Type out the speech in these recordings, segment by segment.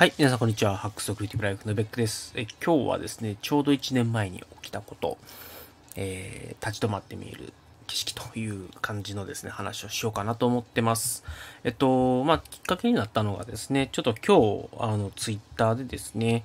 はい、皆さんこんにちは。ハックスクリティブライフのベックです。え今日はですね、ちょうど1年前に起きたこと、えー、立ち止まって見える景色という感じのですね、話をしようかなと思ってます。えっと、まあ、きっかけになったのがですね、ちょっと今日、あの、ツイッターでですね、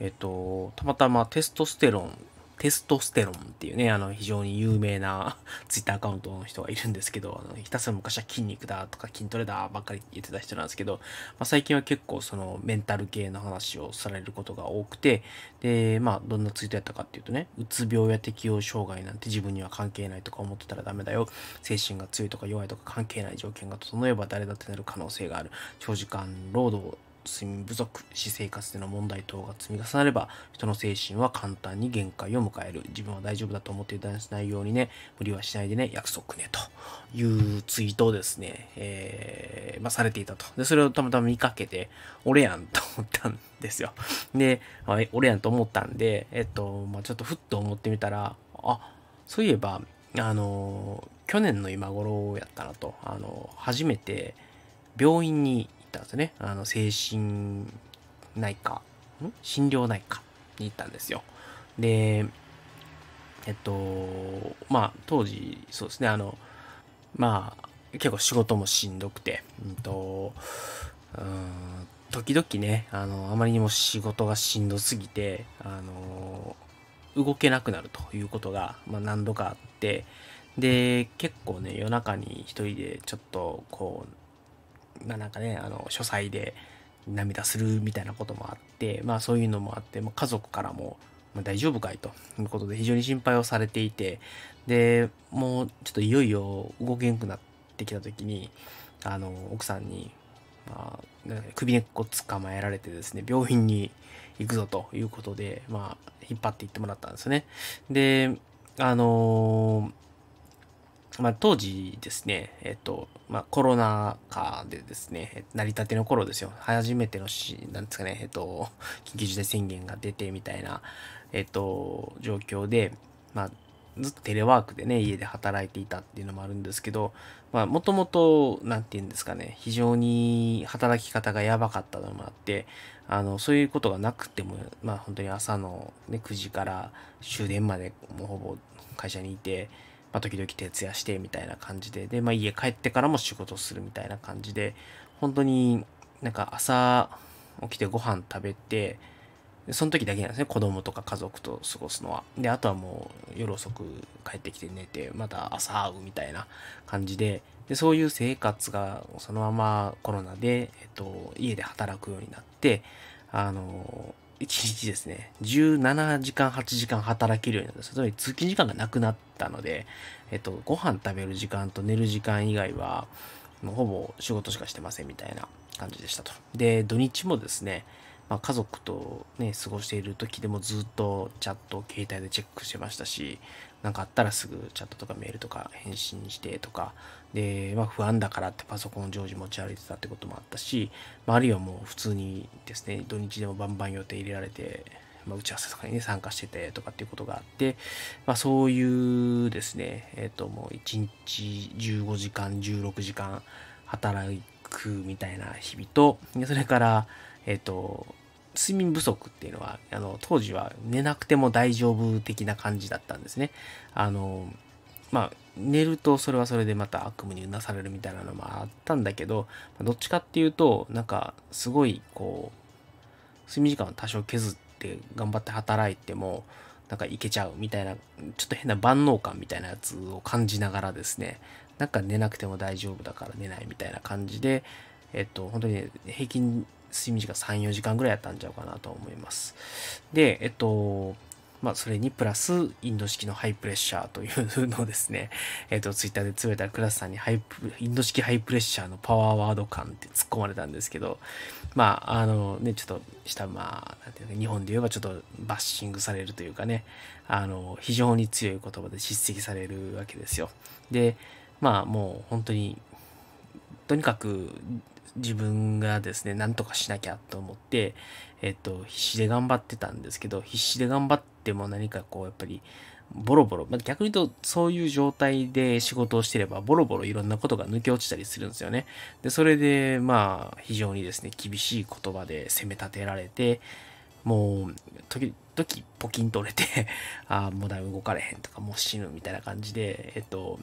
えっと、たまたまテストステロンテストステロンっていうね、あの、非常に有名な ツイッターアカウントの人がいるんですけど、あのひたすら昔は筋肉だとか筋トレだばっかり言ってた人なんですけど、まあ、最近は結構そのメンタル系の話をされることが多くて、で、まあ、どんなツイートやったかっていうとね、うつ病や適応障害なんて自分には関係ないとか思ってたらダメだよ。精神が強いとか弱いとか関係ない条件が整えば誰だってなる可能性がある。長時間労働睡眠不足、私生活での問題等が積み重なれば、人の精神は簡単に限界を迎える。自分は大丈夫だと思って油断しないようにね、無理はしないでね、約束ね、というツイートをですね、えー、まあ、されていたと。で、それをたまたま見かけて、俺やんと思ったんですよ。で、まあ、俺やんと思ったんで、えっと、まあ、ちょっとふっと思ってみたら、あ、そういえば、あの、去年の今頃やったなと、あの、初めて病院にったんですね。あの、精神内科、ん心療内科に行ったんですよ。で、えっと、まあ、当時、そうですね、あの、まあ、結構仕事もしんどくて、うんと、うん、時々ね、あの、あまりにも仕事がしんどすぎて、あの、動けなくなるということが、まあ、何度かあって、で、結構ね、夜中に一人でちょっと、こう、まあ、なんかねあの書斎で涙するみたいなこともあって、まあ、そういうのもあって、まあ、家族からも、まあ、大丈夫かいということで非常に心配をされていてでもうちょっといよいよ動けんくなってきた時にあの奥さんに、まあ、首根っこ捕まえられてですね病院に行くぞということで、まあ、引っ張っていってもらったんですよね。であのーまあ、当時ですね、えっと、まあ、コロナ禍でですね、成り立ての頃ですよ。初めてのし、なんですかね、えっと、緊急事態宣言が出てみたいな、えっと、状況で、まあ、ずっとテレワークでね、家で働いていたっていうのもあるんですけど、まあ、もともと、なんて言うんですかね、非常に働き方がやばかったのもあって、あの、そういうことがなくても、まあ、本当に朝のね、9時から終電まで、もうほぼ会社にいて、まあ、時々徹夜してみたいな感じで、で、まあ、家帰ってからも仕事するみたいな感じで、本当になんか朝起きてご飯食べて、その時だけなんですね、子供とか家族と過ごすのは。で、あとはもう夜遅く帰ってきて寝て、また朝会うみたいな感じで、で、そういう生活がそのままコロナで、えっと、家で働くようになって、あのー日ですね、17時間、8時間働けるようになった。まり通勤時間がなくなったので、えっと、ご飯食べる時間と寝る時間以外は、もうほぼ仕事しかしてませんみたいな感じでしたと。で、土日もですね、まあ、家族とね、過ごしている時でもずっとチャットを携帯でチェックしてましたし、何かあったらすぐチャットとかメールとか返信してとか、で、まあ不安だからってパソコンを常時持ち歩いてたってこともあったし、まああるいはもう普通にですね、土日でもバンバン予定入れられて、まあ、打ち合わせとかにね、参加しててとかっていうことがあって、まあそういうですね、えっ、ー、ともう1日15時間、16時間働くみたいな日々と、それから、えっ、ー、と、睡眠不足っていうのは、あの、当時は寝なくても大丈夫的な感じだったんですね。あの、まあ、寝るとそれはそれでまた悪夢にうなされるみたいなのもあったんだけど、どっちかっていうと、なんか、すごい、こう、睡眠時間を多少削って頑張って働いても、なんかいけちゃうみたいな、ちょっと変な万能感みたいなやつを感じながらですね、なんか寝なくても大丈夫だから寝ないみたいな感じで、えっと、本当に、平均睡眠時間3、4時間ぐらいやったんちゃうかなと思います。で、えっと、まあ、それにプラス、インド式のハイプレッシャーというのをですね、えっ、と、ツイッターでつぶれたら、クラスさんにハイプ、インド式ハイプレッシャーのパワーワード感って突っ込まれたんですけど、まあ、あのね、ちょっと、したまあ、なんていうか、日本で言えばちょっとバッシングされるというかね、あの、非常に強い言葉で叱責されるわけですよ。で、まあ、もう本当に、とにかく、自分がですね、なんとかしなきゃと思って、えっと、必死で頑張ってたんですけど、必死で頑張っても何かこう、やっぱり、ボロボロ、まあ、逆に言うと、そういう状態で仕事をしてれば、ボロボロいろんなことが抜け落ちたりするんですよね。で、それで、まあ、非常にですね、厳しい言葉で責め立てられて、もう、時々ポキンとれて ああ、もうだいぶ動かれへんとか、もう死ぬみたいな感じで、えっと、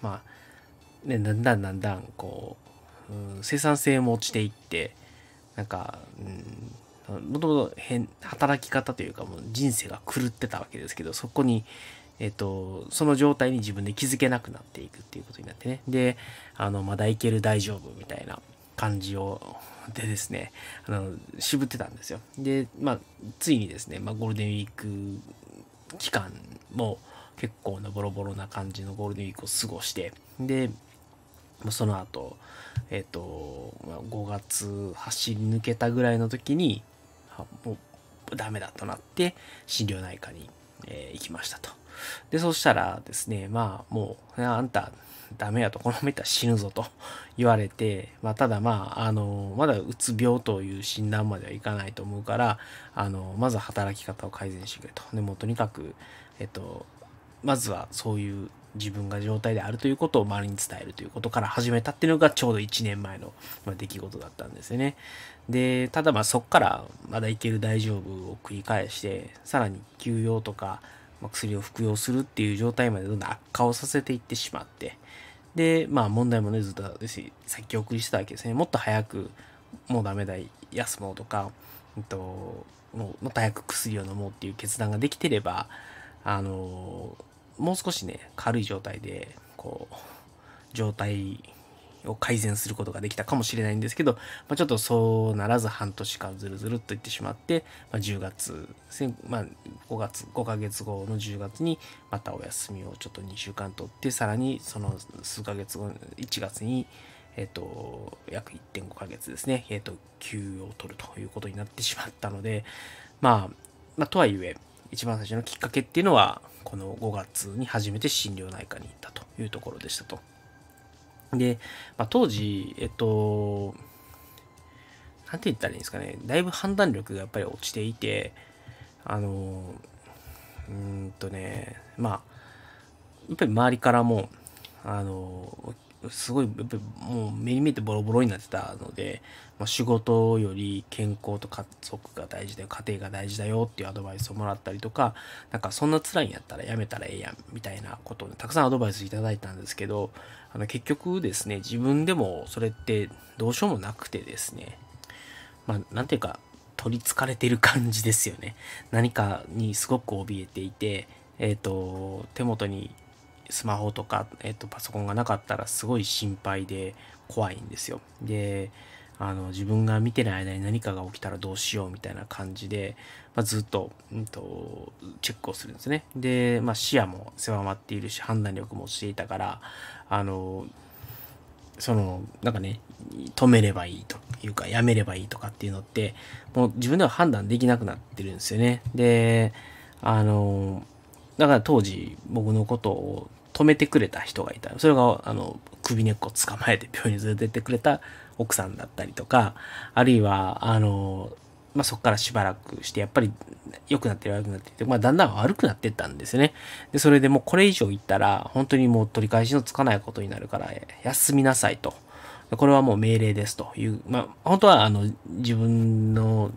まあ、ね、だんだんだんだん、こう、生産性も落ちていってなんか、うん、もともと変働き方というかもう人生が狂ってたわけですけどそこに、えっと、その状態に自分で気づけなくなっていくっていうことになってねであのまだいける大丈夫みたいな感じをでですねあの渋ってたんですよで、まあ、ついにですね、まあ、ゴールデンウィーク期間も結構なボロボロな感じのゴールデンウィークを過ごしてでその後、えっ、ー、と、5月走り抜けたぐらいの時に、もうダメだとなって、心療内科に、えー、行きましたと。で、そしたらですね、まあ、もう、あんた、ダメやと、このままいったら死ぬぞと 言われて、まあ、ただまあ、あの、まだうつ病という診断まではいかないと思うから、あの、まず働き方を改善してくれと。でもとにかく、えっと、まずはそういう自分が状態であるということを周りに伝えるということから始めたっていうのがちょうど1年前の、ま出来事だったんですよね。で、ただまあそっからまだいける大丈夫を繰り返して、さらに休養とか、ま薬を服用するっていう状態までどんどん悪化をさせていってしまって、で、まあ問題もね、ずっと先送りしてたわけですね。もっと早く、もうダメだ、休もうとか、えっと、もうもっと早く薬を飲もうっていう決断ができてれば、あのーもう少しね、軽い状態で、こう、状態を改善することができたかもしれないんですけど、まあ、ちょっとそうならず半年間ずるずるっといってしまって、まあ、10月、まあ、5月、5ヶ月後の10月にまたお休みをちょっと2週間取って、さらにその数ヶ月後、1月に、えっ、ー、と、約1.5ヶ月ですね、えっ、ー、と、休養を取るということになってしまったので、まあ、まあ、とはいえ、一番最初のきっかけっていうのは、この5月に初めて心療内科に行ったというところでしたと。で、まあ、当時、えっと、なんて言ったらいいんですかね、だいぶ判断力がやっぱり落ちていて、あの、うんとね、まあ、やっぱり周りからも、あの、すごい、やっぱりもう目に見えてボロボロになってたので、まあ、仕事より健康と家族が大事だよ、家庭が大事だよっていうアドバイスをもらったりとか、なんかそんな辛いんやったらやめたらええやん、みたいなことを、たくさんアドバイスいただいたんですけど、あの結局ですね、自分でもそれってどうしようもなくてですね、まあ、なんていうか、取りつかれてる感じですよね。何かにすごく怯えていて、えっ、ー、と、手元にスマホとか、えっと、パソコンがなかったらすごい心配で怖いんですよ。で、あの、自分が見てる間に何かが起きたらどうしようみたいな感じで、まあ、ずっと、うんと、チェックをするんですね。で、まあ、視野も狭まっているし、判断力もしていたから、あの、その、なんかね、止めればいいというか、やめればいいとかっていうのって、もう自分では判断できなくなってるんですよね。で、あの、だから当時僕のことを止めてくれた人がいた。それが、あの、首根っこ捕まえて病院に連れてってくれた奥さんだったりとか、あるいは、あの、まあ、そこからしばらくして、やっぱり良くなって悪くなってて、まあ、だんだん悪くなってったんですよね。で、それでもうこれ以上行ったら、本当にもう取り返しのつかないことになるから、休みなさいと。これはもう命令ですという、まあ、本当は、あの、自分の、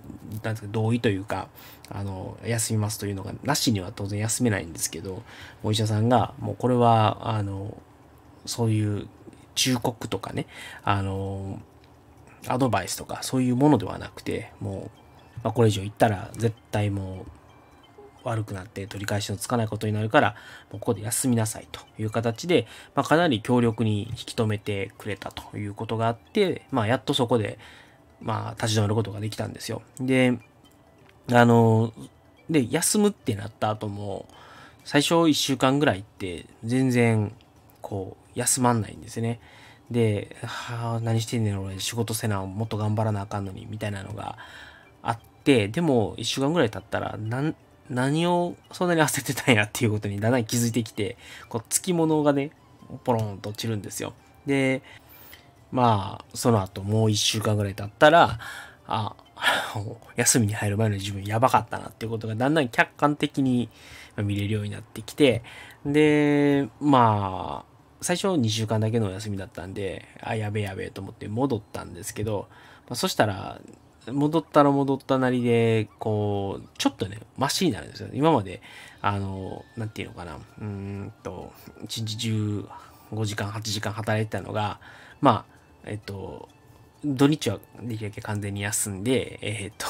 なんですか、同意というか、あの、休みますというのが、なしには当然休めないんですけど、お医者さんが、もうこれは、あの、そういう忠告とかね、あの、アドバイスとか、そういうものではなくて、もう、まあ、これ以上行ったら、絶対もう、悪くなって取り返しのつかないことになるから、もうここで休みなさいという形で、まあ、かなり強力に引き止めてくれたということがあって、まあ、やっとそこで、まあ、立ち止まることができたんですよ。で、あの、で、休むってなった後も、最初1週間ぐらいって全然、こう、休まんないんですね。で、はあ、何してんねん俺、仕事せな、もっと頑張らなあかんのに、みたいなのがあって、でも、1週間ぐらい経ったら、な何をそんなに焦ってたんやっていうことにだんだん気づいてきて、こう、つきものがね、ポロンと落ちるんですよ。で、まあ、その後もう一週間ぐらい経ったら、あ、休みに入る前の自分やばかったなっていうことがだんだん客観的に見れるようになってきて、で、まあ、最初2週間だけのお休みだったんで、あ、やべやべと思って戻ったんですけど、まあ、そしたら、戻ったら戻ったなりで、こう、ちょっとね、マシになるんですよ。今まで、あの、なんていうのかな、うんと、1日中5時間、8時間働いてたのが、まあ、えっと、土日はできるだけ完全に休んで、えー、と、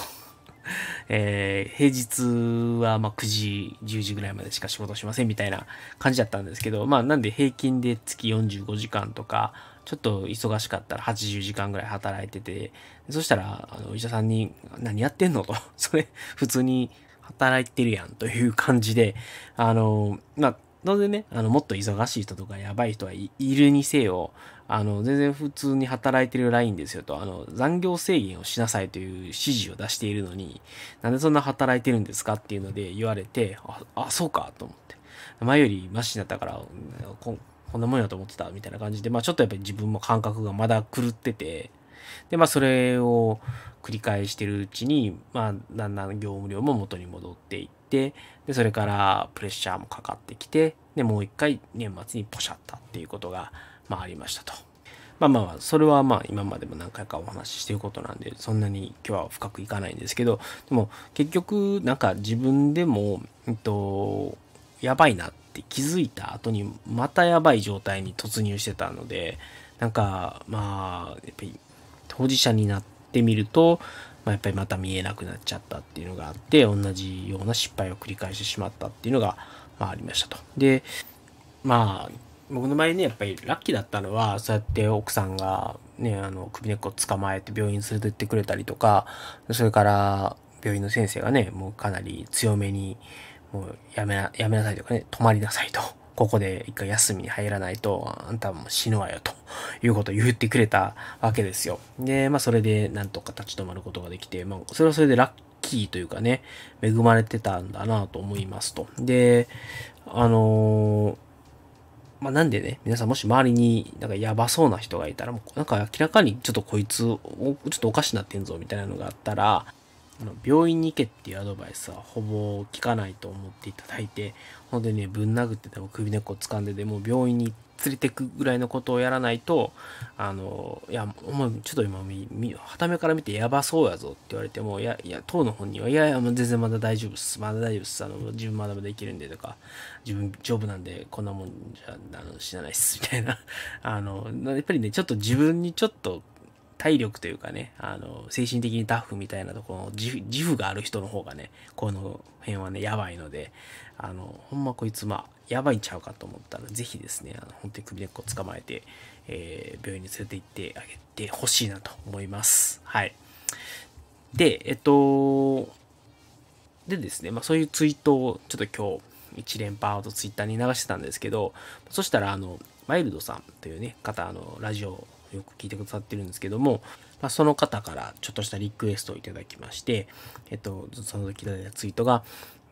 えー、平日はま9時、10時ぐらいまでしか仕事しませんみたいな感じだったんですけど、まあなんで平均で月45時間とか、ちょっと忙しかったら80時間ぐらい働いてて、そしたら、あの、お医者さんに、何やってんのと、それ、普通に働いてるやんという感じで、あの、まあ、当然ね、あの、もっと忙しい人とかやばい人はいるにせよ、あの、全然普通に働いてるラインですよと、あの、残業制限をしなさいという指示を出しているのに、なんでそんな働いてるんですかっていうので言われて、あ、あそうかと思って。前よりマシになったから、ここんなもんやと思ってたみたいな感じで、まあちょっとやっぱり自分も感覚がまだ狂ってて、で、まあそれを繰り返してるうちに、まあだんだん業務量も元に戻っていって、で、それからプレッシャーもかかってきて、で、もう一回年末にポシャったっていうことが、まあありましたと。まあまあ、それはまあ今までも何回かお話ししてることなんで、そんなに今日は深くいかないんですけど、でも結局なんか自分でも、えっと、やばいなって気づいた後にまたやばい状態に突入してたので、なんかまあ、やっぱり当事者になってみると、まあ、やっぱりまた見えなくなっちゃったっていうのがあって、同じような失敗を繰り返してしまったっていうのが、まあ、ありましたと。で、まあ、僕の場合ね、やっぱりラッキーだったのは、そうやって奥さんが、ね、あの、首根っこ捕まえて病院連れてってくれたりとか、それから、病院の先生がね、もうかなり強めに、もうやめな、やめなさいとかね、止まりなさいと。ここで一回休みに入らないと、あんたも死ぬわよ、ということを言ってくれたわけですよ。で、まあそれでなんとか立ち止まることができて、まあそれはそれでラッキーというかね、恵まれてたんだなと思いますと。で、あのーまあ、なんでね、皆さんもし周りになんかやばそうな人がいたら、もうなんか明らかにちょっとこいつ、ちょっとおかしなってんぞみたいなのがあったら、病院に行けっていうアドバイスはほぼ聞かないと思っていただいて、本当にね、ぶん殴ってでも首根っこ掴んででも病院に連れてくぐらいのことをやらないと、あの、いや、お前、ちょっと今、はためから見てやばそうやぞって言われても、いや、いや、当の本人は、いやいや、全然まだ大丈夫っす、まだ大丈夫っす、あの、自分まだまだいけるんでとか、自分丈夫なんで、こんなもんじゃ、あの、死なないっす、みたいな。あの、やっぱりね、ちょっと自分にちょっと体力というかね、あの、精神的にタフみたいなところの自負がある人の方がね、この辺はね、やばいので、あの、ほんまこいつ、まあ、やばいんちゃうかと思ったら、ぜひですね、あの本当に首根っこ捕まえて、えー、病院に連れて行ってあげてほしいなと思います。はい。で、えっと、でですね、まあ、そういうツイートをちょっと今日、一連パートツイッターに流してたんですけど、そしたら、あの、マイルドさんというね、方、あの、ラジオよく聞いてくださってるんですけども、まあ、その方からちょっとしたリクエストをいただきまして、えっと、その時いただいたツイートが、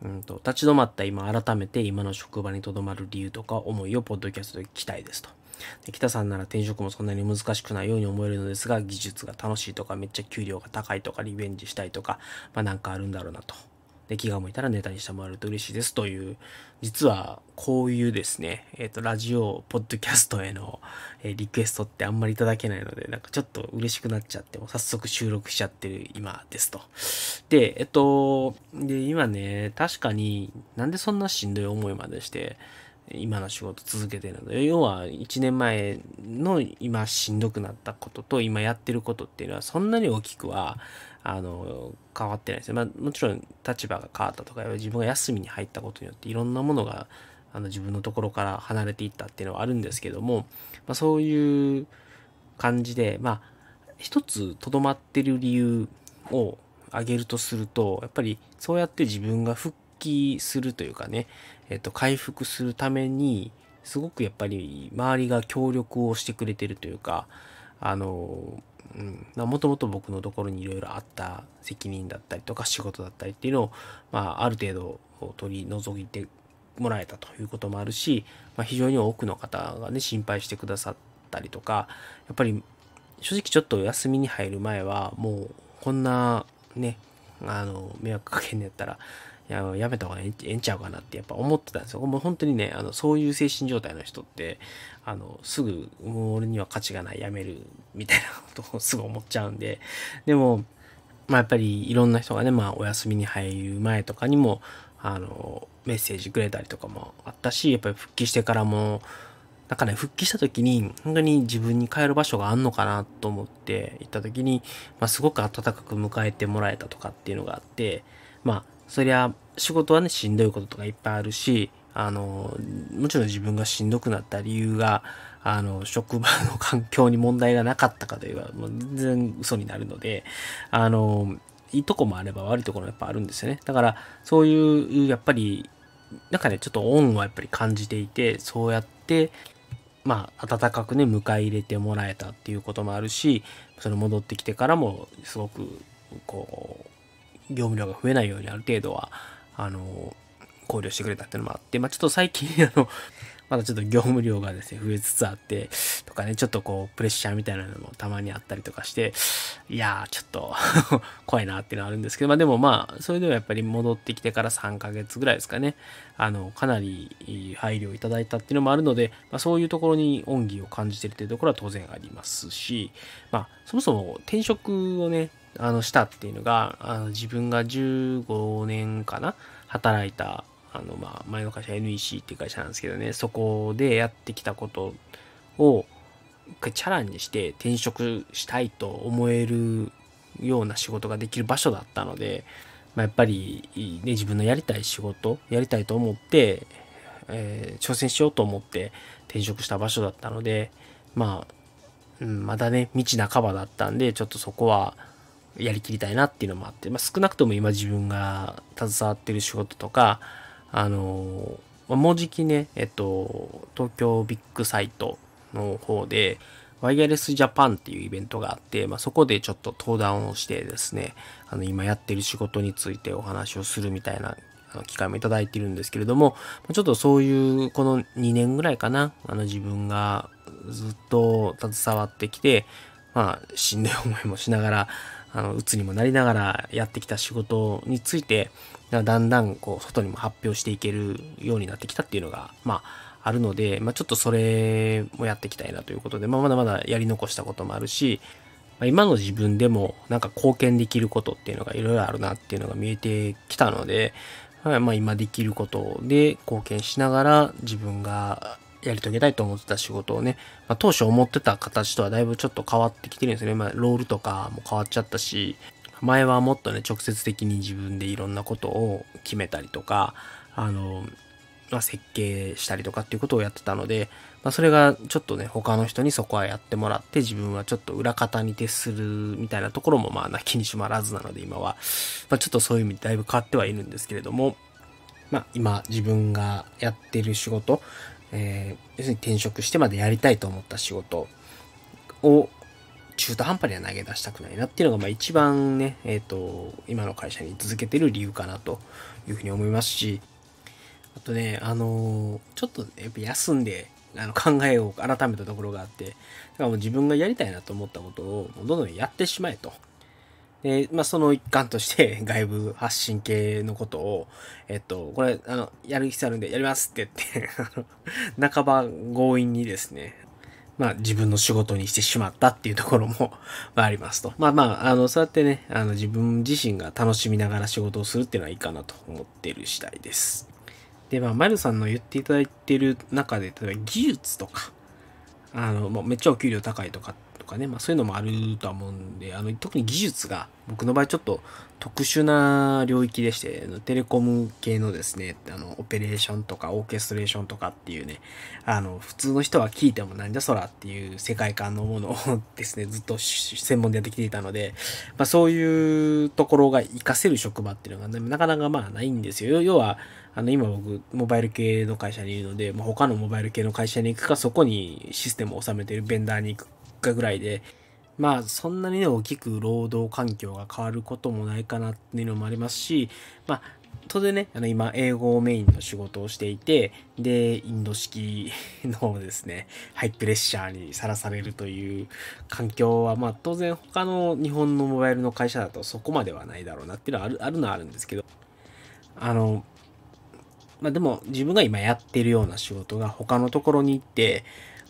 うんと、立ち止まった今改めて今の職場にとどまる理由とか思いをポッドキャストで聞きたいですと。で北さんなら転職もそんなに難しくないように思えるのですが技術が楽しいとかめっちゃ給料が高いとかリベンジしたいとかまあなんかあるんだろうなとで、気が向いたらネタにしてもらえると嬉しいですという、実はこういうですね、えっ、ー、と、ラジオ、ポッドキャストへの、えー、リクエストってあんまりいただけないので、なんかちょっと嬉しくなっちゃって、もう早速収録しちゃってる今ですと。で、えっ、と、で、今ね、確かになんでそんなしんどい思いまでして、今の仕事続けてるので、要は1年前の今しんどくなったことと今やってることっていうのはそんなに大きくは、あの、変わってないですね。まあもちろん立場が変わったとか、自分が休みに入ったことによっていろんなものが、あの自分のところから離れていったっていうのはあるんですけども、まあ、そういう感じで、まあ、一つとどまってる理由を挙げるとすると、やっぱりそうやって自分が復帰するというかね、えっと、回復するために、すごくやっぱり周りが協力をしてくれてるというか、あの、もともと僕のところにいろいろあった責任だったりとか仕事だったりっていうのを、まあ、ある程度取り除いてもらえたということもあるし、まあ、非常に多くの方がね、心配してくださったりとか、やっぱり正直ちょっと休みに入る前は、もうこんなね、あの、迷惑かけんのやったら、や、やめた方がええんちゃうかなってやっぱ思ってたんですよ。もう本当にね、あの、そういう精神状態の人って、あの、すぐ、もう俺には価値がない、やめる、みたいなことをすぐ思っちゃうんで、でも、まあやっぱりいろんな人がね、まあお休みに入る前とかにも、あの、メッセージくれたりとかもあったし、やっぱり復帰してからも、なんかね、復帰した時に、本当に自分に帰る場所があんのかなと思って行った時に、まあすごく温かく迎えてもらえたとかっていうのがあって、まあそりゃ仕事はねしんどいこととかいっぱいあるしあのもちろん自分がしんどくなった理由があの職場の環境に問題がなかったかといえばもう全然嘘になるのであのいいとこもあれば悪いところもやっぱあるんですよねだからそういうやっぱりなんかねちょっと恩はやっぱり感じていてそうやってまあ、温かくね、迎え入れてもらえたっていうこともあるし、その戻ってきてからも、すごく、こう、業務量が増えないようにある程度は、あの、考慮してくれたっていうのもあって、まあ、ちょっと最近、あの、まだちょっと業務量がですね、増えつつあって、とかね、ちょっとこう、プレッシャーみたいなのもたまにあったりとかして、いやー、ちょっと 怖いなっていうのはあるんですけど、まあでもまあ、それでもやっぱり戻ってきてから3ヶ月ぐらいですかね、あの、かなり配慮いただいたっていうのもあるので、まあそういうところに恩義を感じてるっていうところは当然ありますし、まあ、そもそも転職をね、あの、したっていうのが、あの、自分が15年かな働いた、あの、まあ、前の会社 NEC っていう会社なんですけどね、そこでやってきたことを、チャラにして転職したいと思えるような仕事ができる場所だったので、まあ、やっぱり、ね、自分のやりたい仕事、やりたいと思って、えー、挑戦しようと思って転職した場所だったので、まあ、うん、まだね、未知半ばだったんで、ちょっとそこは、やりきりたいなっていうのもあって、まあ、少なくとも今自分が携わってる仕事とか、あのまあ、もうじきね、えっと、東京ビッグサイトの方で、ワイヤレスジャパンっていうイベントがあって、まあ、そこでちょっと登壇をしてですね、あの、今やってる仕事についてお話をするみたいな、機会もいただいてるんですけれども、ちょっとそういう、この2年ぐらいかな、あの、自分がずっと携わってきて、まあ、しんどい思いもしながら、あの、鬱にもなりながらやってきた仕事について、だんだんこう、外にも発表していけるようになってきたっていうのが、まあ、あるので、まあ、ちょっとそれもやっていきたいなということで、まあ、まだまだやり残したこともあるし、まあ、今の自分でもなんか貢献できることっていうのがいろいろあるなっていうのが見えてきたので、まあ、今できることで貢献しながら自分がやり遂げたいと思ってた仕事をね、まあ、当初思ってた形とはだいぶちょっと変わってきてるんですよね。まあ、ロールとかも変わっちゃったし、前はもっとね、直接的に自分でいろんなことを決めたりとか、あの、まあ、設計したりとかっていうことをやってたので、まあ、それがちょっとね、他の人にそこはやってもらって、自分はちょっと裏方に徹するみたいなところも、まあ、泣きにしまらずなので、今は。まあ、ちょっとそういう意味でだいぶ変わってはいるんですけれども、まあ、今自分がやってる仕事、えー、要するに転職してまでやりたいと思った仕事を中途半端には投げ出したくないなっていうのが、まあ一番ね、えっ、ー、と、今の会社に続けてる理由かなというふうに思いますし、あとね、あのー、ちょっとやっぱ休んで、あの考えを改めたところがあって、だからもう自分がやりたいなと思ったことをどんどんやってしまえと。で、まあ、その一環として 外部発信系のことを、えっと、これ、あの、やる必要あるんでやりますって言ってあの、半ば強引にですね、まあ自分の仕事にしてしまったっていうところも ありますと。まあまあ、あの、そうやってね、あの自分自身が楽しみながら仕事をするっていうのはいいかなと思ってる次第です。で、まあ、マルさんの言っていただいてる中で、例えば技術とか、あの、もうめっちゃお給料高いとかっとかね、まあ、そういうのもあるとは思うんで、あの、特に技術が僕の場合ちょっと特殊な領域でして、テレコム系のですね、あの、オペレーションとかオーケストレーションとかっていうね、あの、普通の人は聞いてもなんじゃそらっていう世界観のものをですね、ずっと専門でやってきていたので、まあそういうところが活かせる職場っていうのが、ね、なかなかまあないんですよ。要は、あの、今僕、モバイル系の会社にいるので、まあ、他のモバイル系の会社に行くか、そこにシステムを収めてるベンダーに行く日ぐらいで、まあそんなにね大きく労働環境が変わることもないかなっていうのもありますし、まあ当然ね、あの今英語をメインの仕事をしていて、で、インド式のですね、ハイプレッシャーにさらされるという環境は、まあ当然他の日本のモバイルの会社だとそこまではないだろうなっていうのはあるあるのはあるんですけど、あの、まあでも自分が今やってるような仕事が他のところに行って、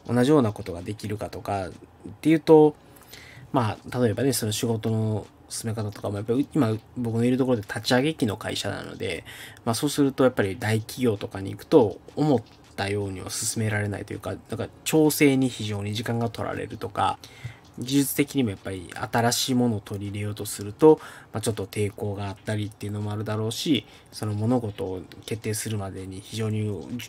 同じようなことができるかとかっていうと、まあ、例えばね、その仕事の進め方とかも、やっぱり今僕のいるところで立ち上げ機の会社なので、まあそうするとやっぱり大企業とかに行くと思ったようには進められないというか、なんか調整に非常に時間が取られるとか、技術的にもやっぱり新しいものを取り入れようとすると、まあ、ちょっと抵抗があったりっていうのもあるだろうしその物事を決定するまでに非常に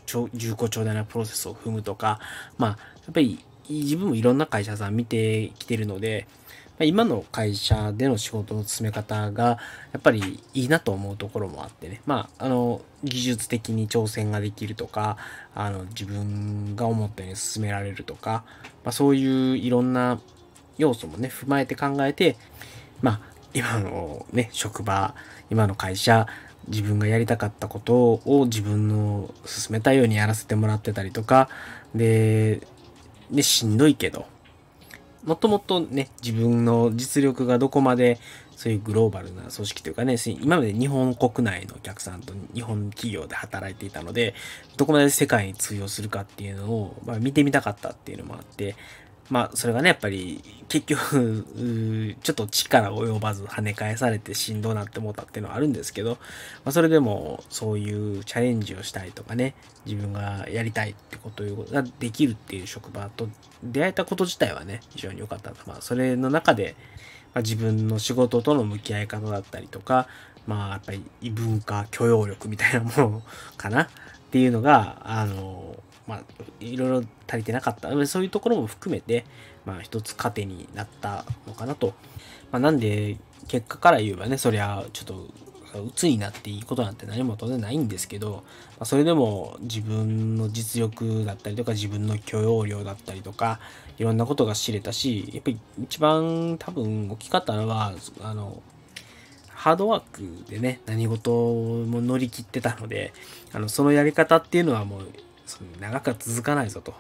重厚長大なプロセスを踏むとかまあやっぱり自分もいろんな会社さん見てきてるので、まあ、今の会社での仕事の進め方がやっぱりいいなと思うところもあってねまああの技術的に挑戦ができるとかあの自分が思ったように進められるとか、まあ、そういういろんな要素もね、踏まえて考えて、まあ、今のね、職場、今の会社、自分がやりたかったことを自分の進めたようにやらせてもらってたりとか、で、ね、しんどいけど、もともとね、自分の実力がどこまで、そういうグローバルな組織というかね、今まで日本国内のお客さんと日本企業で働いていたので、どこまで世界に通用するかっていうのを、まあ、見てみたかったっていうのもあって、まあ、それがね、やっぱり、結局、ちょっと力及ばず跳ね返されてしんどなって思ったっていうのはあるんですけど、まあ、それでも、そういうチャレンジをしたりとかね、自分がやりたいってことができるっていう職場と出会えたこと自体はね、非常に良かったまあ、それの中で、まあ、自分の仕事との向き合い方だったりとか、まあ、やっぱり異文化許容力みたいなものかなっていうのが、あの、まあ、いろいろ足りてなかった。そういうところも含めて、まあ、一つ糧になったのかなと。まあ、なんで、結果から言えばね、そりゃ、ちょっと、鬱になっていいことなんて何も当然ないんですけど、まあ、それでも自分の実力だったりとか自分の許容量だったりとかいろんなことが知れたしやっぱり一番多分大きかったのはあのハードワークでね何事も乗り切ってたのであのそのやり方っていうのはもう長くは続かないぞと、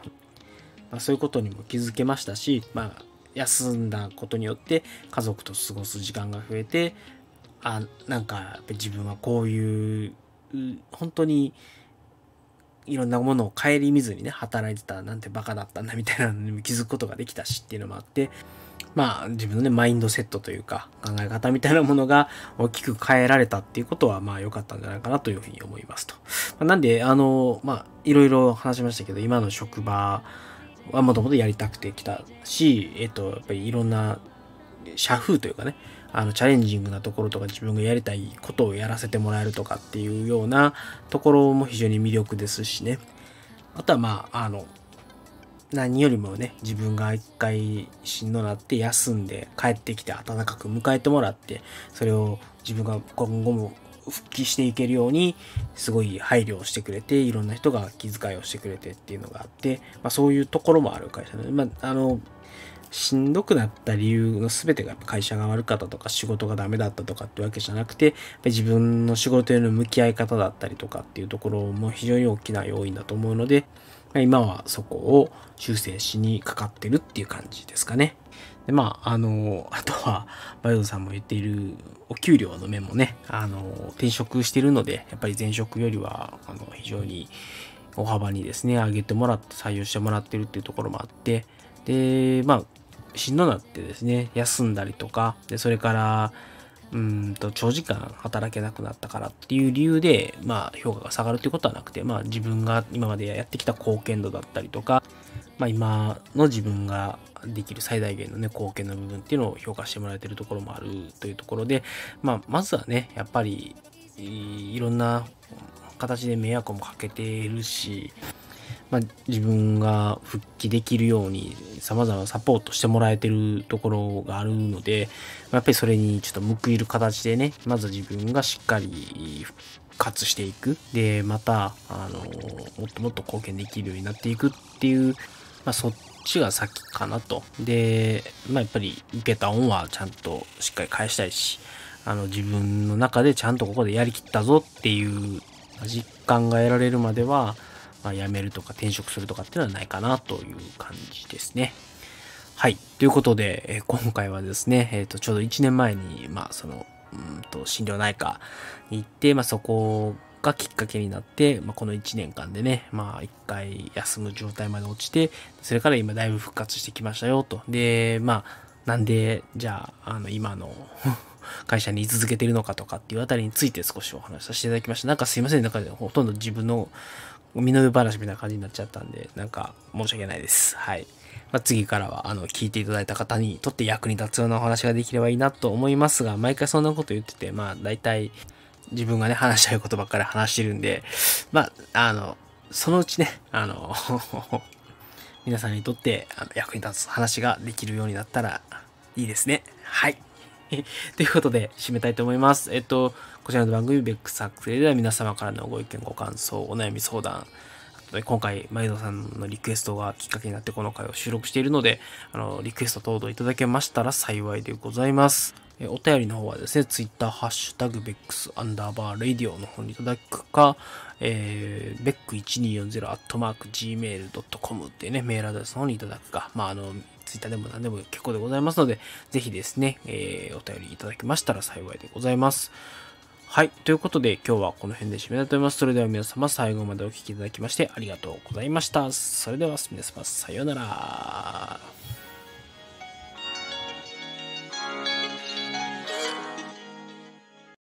まあ、そういうことにも気づけましたし、まあ、休んだことによって家族と過ごす時間が増えてあなんか自分はこういう本当にいろんなものを顧みずにね働いてたなんてバカだったんだみたいなのにも気づくことができたしっていうのもあってまあ自分のね、マインドセットというか、考え方みたいなものが大きく変えられたっていうことは、まあ良かったんじゃないかなというふうに思いますと。まなんで、あの、まあいろいろ話しましたけど、今の職場はもともとやりたくてきたし、えっと、やっぱりいろんな社風というかね、あのチャレンジングなところとか自分がやりたいことをやらせてもらえるとかっていうようなところも非常に魅力ですしね。あとはまあ、あの、何よりもね、自分が一回しんどなって休んで帰ってきて暖かく迎えてもらって、それを自分が今後も復帰していけるように、すごい配慮をしてくれて、いろんな人が気遣いをしてくれてっていうのがあって、まあそういうところもある会社で、まああの、しんどくなった理由の全てが会社が悪かったとか仕事がダメだったとかってわけじゃなくて自分の仕事への向き合い方だったりとかっていうところも非常に大きな要因だと思うので今はそこを修正しにかかってるっていう感じですかね。で、まあ、あの、あとは、バイオさんも言っているお給料の面もね、あの、転職してるので、やっぱり前職よりは、あの、非常に大幅にですね、上げてもらって、採用してもらってるっていうところもあって、で、まあ、しんどなってですね、休んだりとか、で、それから、うんと長時間働けなくなったからっていう理由で、まあ、評価が下がるということはなくて、まあ、自分が今までやってきた貢献度だったりとか、まあ、今の自分ができる最大限のね、貢献の部分っていうのを評価してもらえてるところもあるというところで、まあ、まずはね、やっぱりいろんな形で迷惑もかけているし、まあ、自分が復帰できるように様々なサポートしてもらえてるところがあるので、まあ、やっぱりそれにちょっと報いる形でね、まず自分がしっかり復活していく。で、また、あの、もっともっと貢献できるようになっていくっていう、まあ、そっちが先かなと。で、まあ、やっぱり受けた恩はちゃんとしっかり返したいし、あの、自分の中でちゃんとここでやりきったぞっていう実感が得られるまでは、まあ、辞めるとか転職するとかっていうのはないかなという感じですね。はい。ということで、え今回はですね、えっ、ー、と、ちょうど1年前に、まあ、その、うんと、診療内科に行って、まあ、そこがきっかけになって、まあ、この1年間でね、まあ、1回休む状態まで落ちて、それから今だいぶ復活してきましたよ、と。で、まあ、なんで、じゃあ、あの、今の 会社に居続けてるのかとかっていうあたりについて少しお話しさせていただきました。なんかすいません、なんかほとんど自分の身の上話みたいな感じになっちゃったんで、なんか申し訳ないです。はい。まあ、次からは、あの、聞いていただいた方にとって役に立つようなお話ができればいいなと思いますが、毎回そんなこと言ってて、まあ、大体、自分がね、話したいことばっかり話してるんで、まあ、あの、そのうちね、あの 皆さんにとってあの役に立つ話ができるようになったらいいですね。はい。ということで、締めたいと思います。えっと、こちらの番組、ベック作成では皆様からのご意見、ご感想、お悩み相談、今回、イドさんのリクエストがきっかけになってこの回を収録しているので、あの、リクエスト等々いただけましたら幸いでございます。えお便りの方はですね、ツイッターハッシュタグベックスアンダーバーレディオの方にいただくか、えー、ベック1240アットマーク gmail.com っていうね、メールアドレスの方にいただくか、まあ、あの、ツイッターでも何でも結構でございますので、ぜひですね、えー、お便りいただけましたら幸いでございます。はい。ということで、今日はこの辺で締めたいと思います。それでは皆様、最後までお聴きいただきましてありがとうございました。それでは、皆様、さようなら。